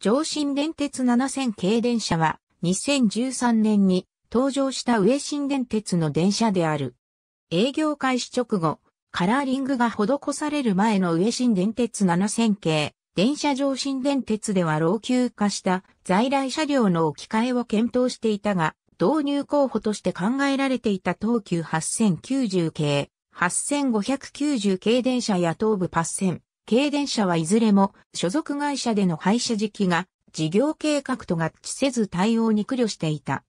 上新電鉄7000系電車は2013年に登場した上新電鉄の電車である。営業開始直後、カラーリングが施される前の上新電鉄7000系、電車上新電鉄では老朽化した在来車両の置き換えを検討していたが、導入候補として考えられていた東急8090系、8590系電車や東部パッセン、軽電車はいずれも所属会社での廃車時期が事業計画と合致せず対応に苦慮していた。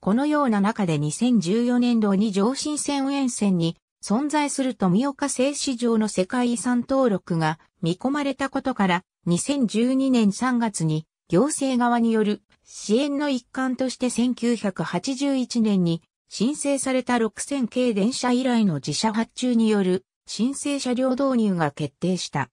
このような中で2014年度に上新線沿線に存在する富岡製糸場の世界遺産登録が見込まれたことから2012年3月に行政側による支援の一環として1981年に申請された6000系電車以来の自社発注による申請車両導入が決定した。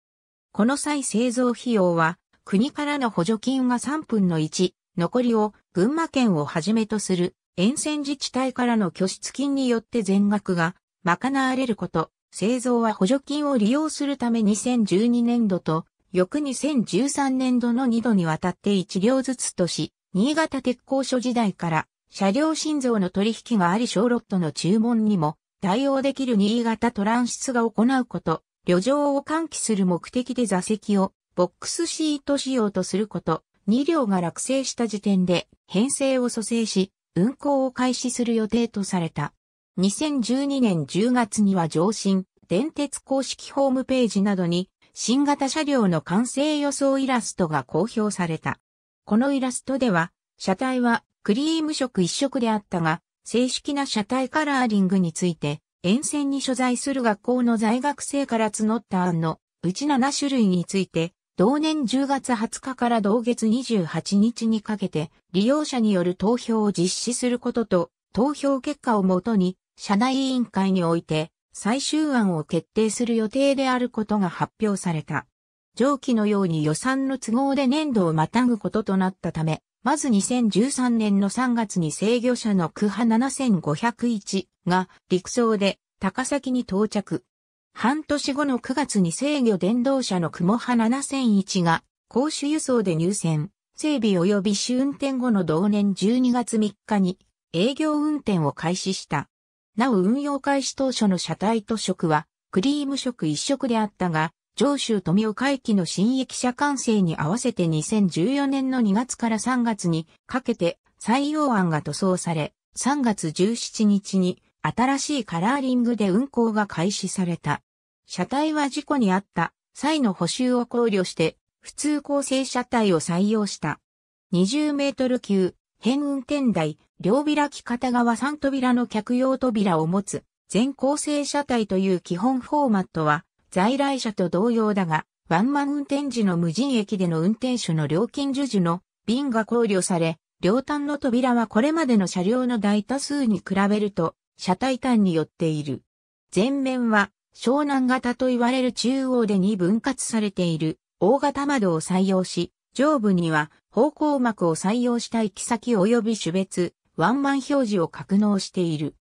この際製造費用は、国からの補助金が3分の1、残りを群馬県をはじめとする沿線自治体からの拠出金によって全額が賄われること、製造は補助金を利用するため2012年度と翌2013年度の2度にわたって1両ずつとし、新潟鉄工所時代から車両心臓の取引があり小ロットの注文にも対応できる新潟トランシスが行うこと、旅情を喚起する目的で座席をボックスシート仕様とすること、2両が落成した時点で編成を蘇生し、運行を開始する予定とされた。2012年10月には上新、電鉄公式ホームページなどに、新型車両の完成予想イラストが公表された。このイラストでは、車体はクリーム色一色であったが、正式な車体カラーリングについて沿線に所在する学校の在学生から募った案のうち7種類について、同年10月20日から同月28日にかけて、利用者による投票を実施することと、投票結果をもとに、社内委員会において、最終案を決定する予定であることが発表された。上記のように予算の都合で年度をまたぐこととなったため、まず2013年の3月に制御車のクハ7501が陸送で高崎に到着。半年後の9月に制御電動車のクモハ7001が公衆輸送で入線、整備及び試運転後の同年12月3日に営業運転を開始した。なお運用開始当初の車体と色はクリーム色一色であったが、上州富岡駅の新駅舎完成に合わせて2014年の2月から3月にかけて採用案が塗装され、3月17日に新しいカラーリングで運行が開始された。車体は事故にあった際の補修を考慮して普通構成車体を採用した。20メートル級、変運転台、両開き片側3扉の客用扉を持つ全構成車体という基本フォーマットは在来車と同様だが、ワンマン運転時の無人駅での運転手の料金授受の便が考慮され、両端の扉はこれまでの車両の大多数に比べると、車体端によっている。前面は、湘南型と言われる中央でに分割されている大型窓を採用し、上部には方向膜を採用した行き先及び種別、ワンマン表示を格納している。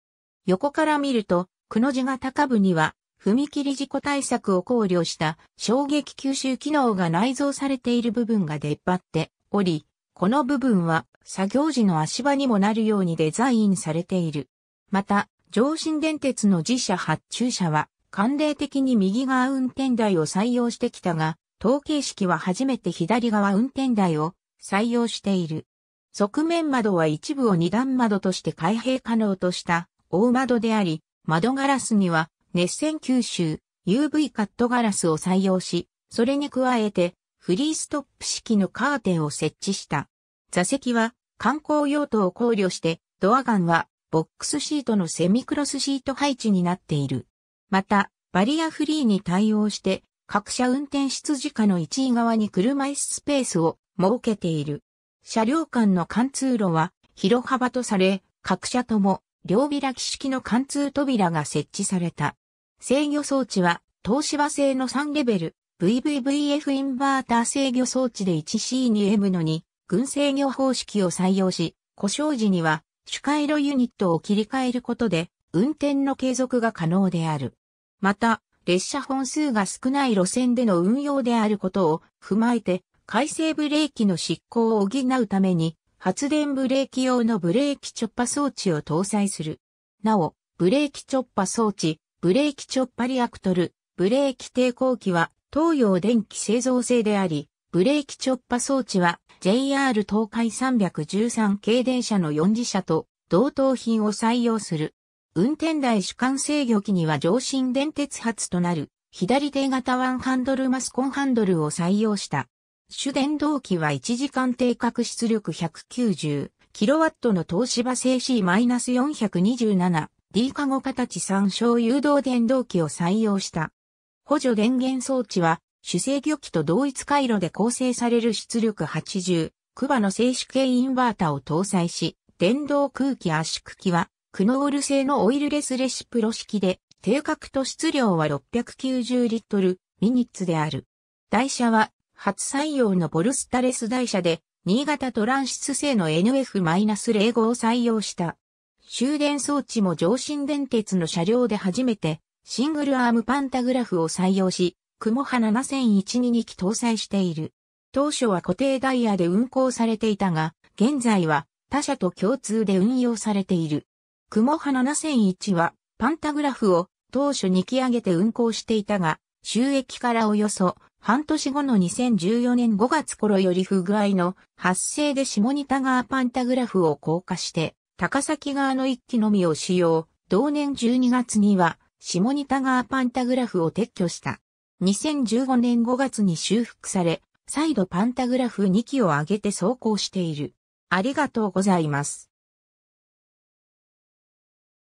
横から見ると、くの字型下部には踏切事故対策を考慮した衝撃吸収機能が内蔵されている部分が出っ張っており、この部分は作業時の足場にもなるようにデザインされている。また、上新電鉄の自社発注車は、慣例的に右側運転台を採用してきたが、統計式は初めて左側運転台を採用している。側面窓は一部を二段窓として開閉可能とした大窓であり、窓ガラスには熱線吸収、UV カットガラスを採用し、それに加えて、フリーストップ式のカーテンを設置した。座席は観光用途を考慮して、ドアガンはボックスシートのセミクロスシート配置になっている。また、バリアフリーに対応して、各社運転室時下の1位側に車椅子スペースを設けている。車両間の貫通路は広幅とされ、各社とも両開き式の貫通扉が設置された。制御装置は、東芝製の3レベル、VVVF インバータ制御装置で 1C2M の2、群制御方式を採用し、故障時には主回路ユニットを切り替えることで、運転の継続が可能である。また、列車本数が少ない路線での運用であることを踏まえて、回生ブレーキの執行を補うために、発電ブレーキ用のブレーキチョッパ装置を搭載する。なお、ブレーキチョッパ装置、ブレーキチョッパリアクトル、ブレーキ抵抗機は東洋電気製造製であり、ブレーキチョッパ装置は JR 東海313系電車の4次車と同等品を採用する。運転台主管制御機には上新電鉄発となる左手型ワンハンドルマスコンハンドルを採用した。主電動機は1時間定格出力 190kW の東芝製 C-427 D カタ形参照誘導電動機を採用した。補助電源装置は、主制御機と同一回路で構成される出力80、クバの静止系インバータを搭載し、電動空気圧縮機は、クノール製のオイルレスレシプロ式で、定格と質量は690リットル、ミニッツである。台車は、初採用のボルスタレス台車で、新潟トランシス製の NF-05 を採用した。終電装置も上新電鉄の車両で初めてシングルアームパンタグラフを採用し、雲波7001に機搭載している。当初は固定ダイヤで運行されていたが、現在は他社と共通で運用されている。雲波7001はパンタグラフを当初に機上げて運行していたが、収益からおよそ半年後の2014年5月頃より不具合の発生で下仁田川パンタグラフを降下して高崎側の一機のみを使用、同年12月には、下仁田川パンタグラフを撤去した。2015年5月に修復され、再度パンタグラフ2機を上げて走行している。ありがとうございます。